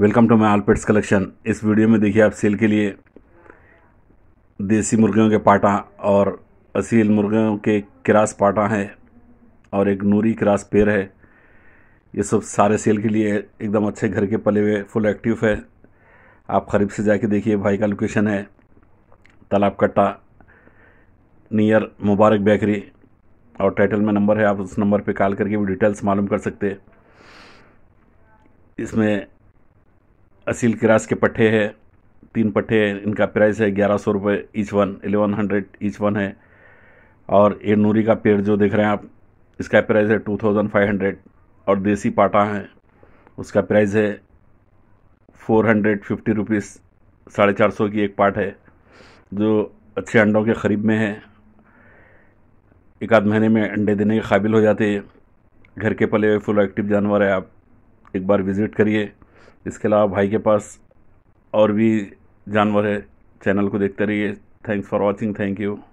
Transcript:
welcome to my all pets collection इस video में देखिए आप सेल के लिए देसी मुर्गियों के पाटा और असील मुर्गियों के क्रास पाटा है और एक नूरी क्रास पेड़ है ये सब सारे सेल के लिए एकदम अच्छे घर के पले हुए फुल एक्टिव है आप खरीब से जाके देखिए भाई का लोकेशन है तालाब कट्टा नियर मुबारक बेकरी और टाइटल में नंबर है आप उस नंबर पे कॉल करके भी डिटेल्स मालूम कर सकते हैं इसमें असील किरास के पट्टे है तीन पट्टे हैं इनका प्राइस है ग्यारह सौ रुपये each one eleven hundred each one है और ये नूरी का पेड़ जो देख रहे हैं आप इसका प्राइस है टू थाउजेंड फाइव हंड्रेड और देसी पाटा है उसका प्राइस है फोर हंड्रेड फिफ्टी रुपीज़ साढ़े चार सौ की एक पार्ट है जो अच्छे अंडों के ख़रीब में है एक आध महीने में अंडे देने के काबिल हो जाते हैं घर के पले हुए फुल एक्टिव जानवर है आप एक बार विज़िट करिए इसके अलावा भाई के पास और भी जानवर है चैनल को देखते रहिए thanks for watching thank you